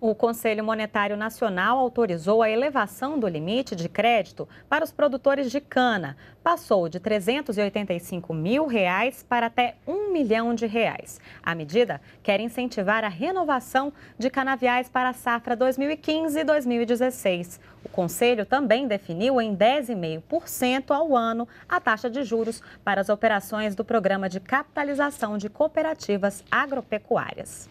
O Conselho Monetário Nacional autorizou a elevação do limite de crédito para os produtores de cana. Passou de 385 mil reais para até 1 milhão de reais. A medida quer incentivar a renovação de canaviais para a safra 2015 2016. O Conselho também definiu em 10,5% ao ano a taxa de juros para as operações do Programa de Capitalização de Cooperativas Agropecuárias.